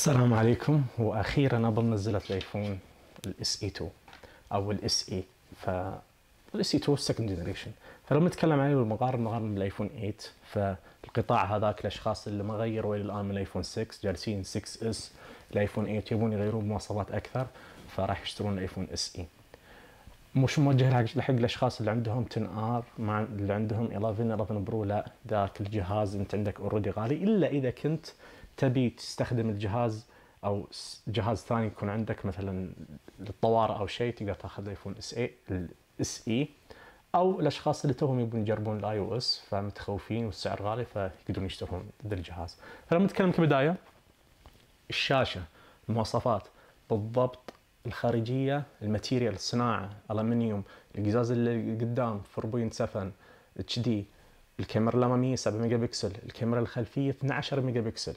السلام عليكم واخيرا ابل نزلت الايفون الاس اي 2 او الاس اي e. ف الاس اي 2 السكند جنريشن فلما نتكلم عليه بالمقارنه مقارنه بالايفون 8 فالقطاع هذاك الاشخاص اللي ما غيروا الى الان من الايفون 6 جالسين 6 اس الايفون 8 يبون يغيرون مواصفات اكثر فراح يشترون الايفون اس اي e. مش موجه لحق الاشخاص اللي عندهم 10 ار مع اللي عندهم 11 11 برو لا ذاك الجهاز انت عندك اوريدي غالي الا اذا كنت تبي تستخدم الجهاز او جهاز ثاني يكون عندك مثلا للطوارئ او شيء تقدر تاخذ الايفون اس اي الاس اي او الاشخاص اللي توهم يبون يجربون الاي او اس فمتخوفين والسعر غالي فيقدرون يشترون ذا الجهاز فلما نتكلم كبدايه الشاشه المواصفات بالضبط الخارجيه الماتيريال الصناعه الومنيوم القزاز اللي قدام 4.7 اتش دي الكاميرا الاماميه 7 ميجا بكسل الكاميرا الخلفيه 12 ميجا بكسل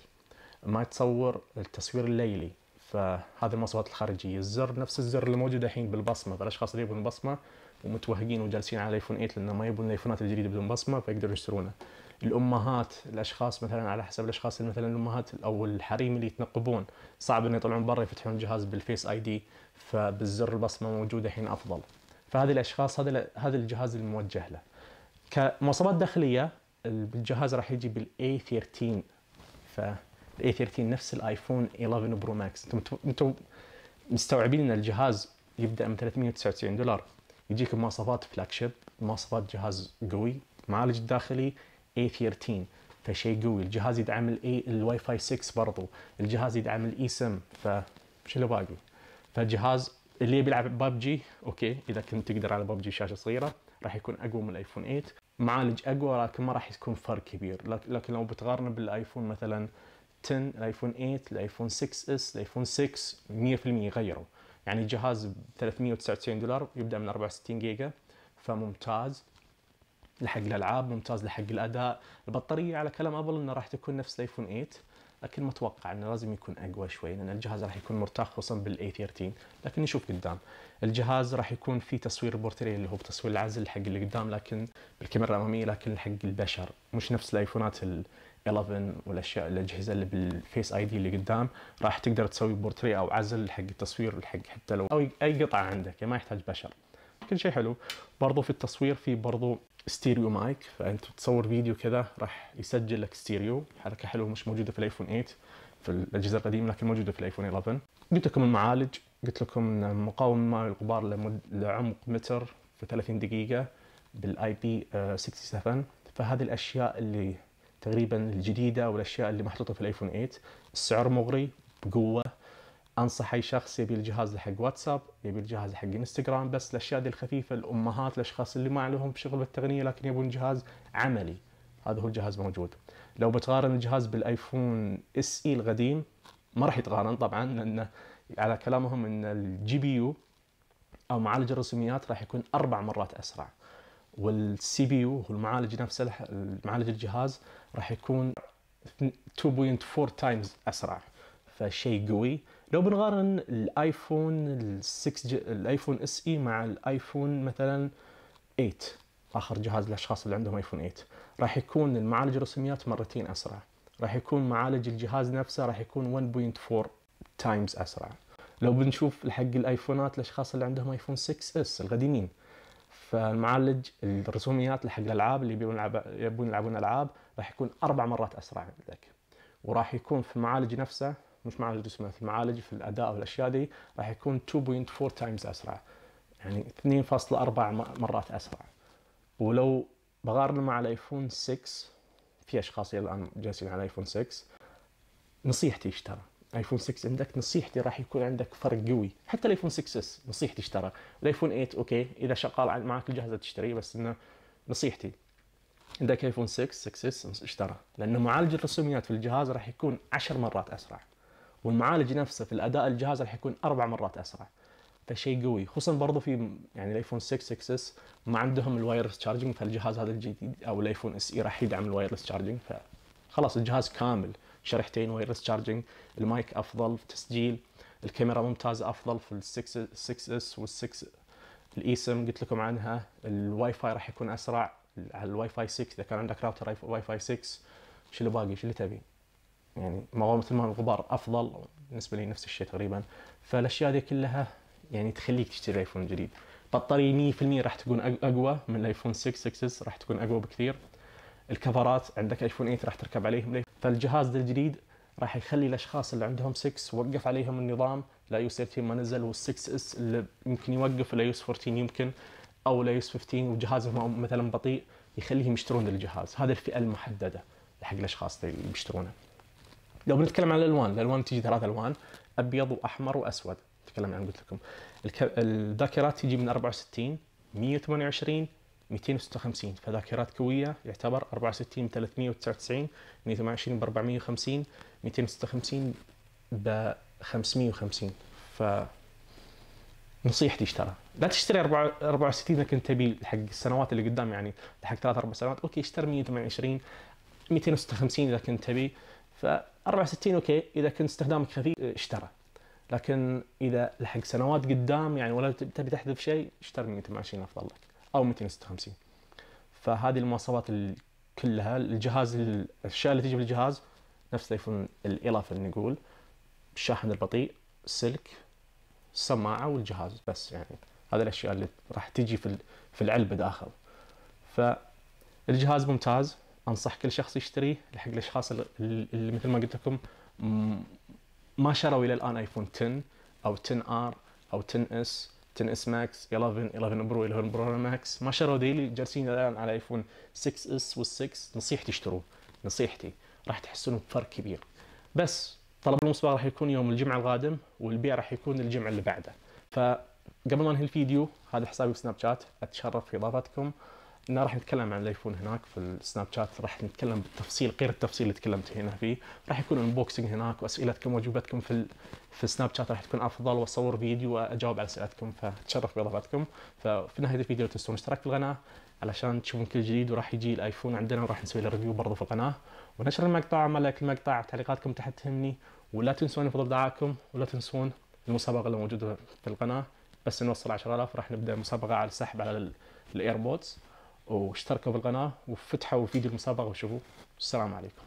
ما تصور التصوير الليلي فهذه المواصفات الخارجيه الزر نفس الزر اللي موجود الحين بالبصمه فالاشخاص اللي يبون بصمه ومتوهقين وجالسين على ايفون 8 لانه ما يبون الايفونات الجديده بدون بصمه فيقدرون يشترونه الامهات الاشخاص مثلا على حسب الاشخاص اللي مثلا الامهات او الحريم اللي يتنقبون صعب انه يطلعون برا يفتحون الجهاز بالفيس اي دي فبالزر البصمه موجوده الحين افضل فهذه الاشخاص هذا هذا الجهاز الموجه له كمواصفات داخليه الجهاز راح يجي بالاي 13 ف الاي 30 نفس الايفون 11 برو ماكس انتم انتم مستوعبين ان الجهاز يبدا من 399 دولار يجيك مواصفات فلاج شيب مواصفات جهاز قوي معالج الداخلي اي 13 فشيء قوي الجهاز يدعم الاي الواي فاي 6 برضو الجهاز يدعم الاي سم فشو اللي باقي فجهاز اللي بيلعب ببجي اوكي اذا كنت تقدر على ببجي شاشه صغيره راح يكون اقوى من الايفون 8 معالج اقوى لكن ما راح يكون فرق كبير لكن لو بتقارنه بالايفون مثلا 10 الايفون 8 الايفون 6 اس الايفون 6 100% غيروا يعني الجهاز ب 399 دولار يبدا من 64 جيجا فممتاز لحق الالعاب ممتاز لحق الاداء البطاريه على كلام ابل انه راح تكون نفس الايفون 8 لكن متوقع انه لازم يكون اقوى شوي لان الجهاز راح يكون مرتاح خصوصا بالاي 13 لكن نشوف قدام الجهاز راح يكون فيه تصوير بورتريه اللي هو بتصوير العزل حق اللي قدام لكن بالكاميرا الاماميه لكن حق البشر مش نفس الايفونات 11 والاشياء الاجهزه اللي بالفيس اي دي اللي قدام راح تقدر تسوي بورتري او عزل حق التصوير حق حتى لو او اي قطعه عندك يعني ما يحتاج بشر كل شيء حلو برضو في التصوير في برضو ستيريو مايك فانت تصور فيديو كذا راح يسجل لك ستيريو حركه حلوه مش موجوده في الايفون 8 في الاجهزه القديمه لكن موجوده في الايفون 11 قلت لكم المعالج قلت لكم مقاومه الغبار لعمق متر في 30 دقيقه بالاي بي 67 فهذه الاشياء اللي تقريبا الجديده والاشياء اللي محطوطه في الايفون 8 السعر مغري بقوه انصح اي شخص يبي الجهاز حق واتساب يبي الجهاز حق انستغرام بس الاشياء دي الخفيفه الامهات الاشخاص اللي ما لهم شغل بالتقنيه لكن يبون جهاز عملي هذا هو الجهاز موجود لو بتقارن الجهاز بالايفون اس اي القديم ما راح يتقارن طبعا لان على كلامهم ان الجي بي يو او معالج الرسوميات راح يكون اربع مرات اسرع والسي بي يو والمعالج نفسه معالج الجهاز راح يكون 2.4 تايمز اسرع فشيء قوي لو بنقارن الايفون 6 الايفون اس اي مع الايفون مثلا 8 اخر جهاز للاشخاص اللي عندهم ايفون 8 راح يكون المعالج الرسوميات مرتين اسرع راح يكون معالج الجهاز نفسه راح يكون 1.4 تايمز اسرع لو بنشوف حق الايفونات الاشخاص اللي عندهم ايفون 6 اس القديمين فالمعالج الرسوميات لحق الالعاب اللي يبون يبون يلعبون العاب راح يكون اربع مرات اسرع عندك وراح يكون في المعالج نفسه مش معالج في المعالج في الاداء والاشياء دي راح يكون 2.4 تايمز اسرع يعني 2.4 مرات اسرع ولو بقارنه مع الايفون 6 في اشخاص الان جالسين على الايفون 6 نصيحتي اشترى ايفون 6 عندك نصيحتي راح يكون عندك فرق قوي حتى الايفون 6 اس نصيحتي اشترى الايفون 8 اوكي اذا شغال معك الجهاز تشتريه بس انه نصيحتي عندك ايفون 6 6 اس اشترى لانه معالج الرسوميات في الجهاز راح يكون 10 مرات اسرع والمعالج نفسه في الاداء الجهاز راح يكون اربع مرات اسرع فشيء قوي خصوصا برضه في يعني الايفون 6 6 اس ما عندهم الوايرلس تشارجنج فالجهاز هذا الجديد او الايفون اس اي e راح يدعم الوايرلس تشارجنج فخلاص الجهاز كامل شريحتين وايرلس تشارجنج المايك افضل في تسجيل الكاميرا ممتازه افضل في ال6 اس وال6 الايسم قلت لكم عنها الواي فاي راح يكون اسرع على الواي فاي 6 اذا كان عندك راوتر واي فاي 6 شو اللي باقي شو اللي تبي يعني موضوع مثل ما الغبار افضل بالنسبه لي نفس الشيء تقريبا فالاشياء هذه كلها يعني تخليك تشتري ايفون جديد بطاريه 100% راح تكون اقوى من الايفون 6 6 اس راح تكون اقوى بكثير الكفرات عندك ايفون 8 راح تركب عليهم ليه فالجهاز ده الجديد راح يخلي الاشخاص اللي عندهم 6 وقف عليهم النظام لا يو 13 ما نزل وال6 اس اللي يمكن يوقف لا يو 14 يمكن او لا يو 15 وجهازهم مثلا بطيء يخليهم يشترون الجهاز هذا الفئه المحدده حق الاشخاص اللي يشترونه لو بنتكلم عن الالوان الالوان تيجي ثلاث الوان ابيض واحمر واسود تكلم عن قلت لكم الذاكرات تيجي من 64 128 256 فذاكرات كويه يعتبر 64 ب 399 128 ب 450 256 ب 550 ف نصيحتي اشترى لا تشتري 64 اذا كنت تبي حق السنوات اللي قدام يعني حق ثلاث اربع سنوات اوكي اشتري 128 256 اذا كنت تبي ف 64 اوكي اذا كنت استخدامك خفيف اشترى لكن اذا لحق سنوات قدام يعني ولا تبي تحذف شيء اشتري 128 افضل لك او 256 فهذه المواصفات كلها الجهاز الاشياء اللي تجي بالجهاز نفس الايفون الالاف اللي نقول الشاحن البطيء سلك السماعه والجهاز بس يعني هذه الاشياء اللي راح تجي في في العلبه داخل فالجهاز ممتاز انصح كل شخص يشتريه لحق الاشخاص اللي مثل ما قلت لكم ما شروا الى الان ايفون 10 او 10 ار او 10 اس 10 اس ماكس 11 11 برو 11 برو ماكس ما شروا ديلي جالسين الان على ايفون 6 اس وال6 نصيحتي اشتروه نصيحتي راح تحسون بفرق كبير بس طلب المصباح راح يكون يوم الجمعه القادم والبيع راح يكون الجمعه اللي بعده فقبل ما انهي الفيديو هذا حسابي في سناب شات اتشرف في اضافتكم انه راح نتكلم عن الايفون هناك في السناب شات راح نتكلم بالتفصيل غير التفصيل اللي تكلمت هنا فيه راح يكون انبوكسنج هناك واسئلتكم واجوبتكم في في السناب شات راح تكون افضل واصور فيديو واجاوب على اسئلتكم فاتشرف باضافتكم ففي نهايه الفيديو لا تنسون الاشتراك في القناه علشان تشوفون كل جديد وراح يجي الايفون عندنا وراح نسوي له ريفيو برضه في القناه ونشر المقطع ما لايك المقطع تعليقاتكم تحت تهمني ولا تنسون فضل دعائكم ولا تنسون المسابقه اللي موجوده في القناه بس نوصل 10000 راح نبدا مسابقه على السحب على الايربودز واشتركوا بالقناه وفتحوا فيديو المسابقه وشوفوا السلام عليكم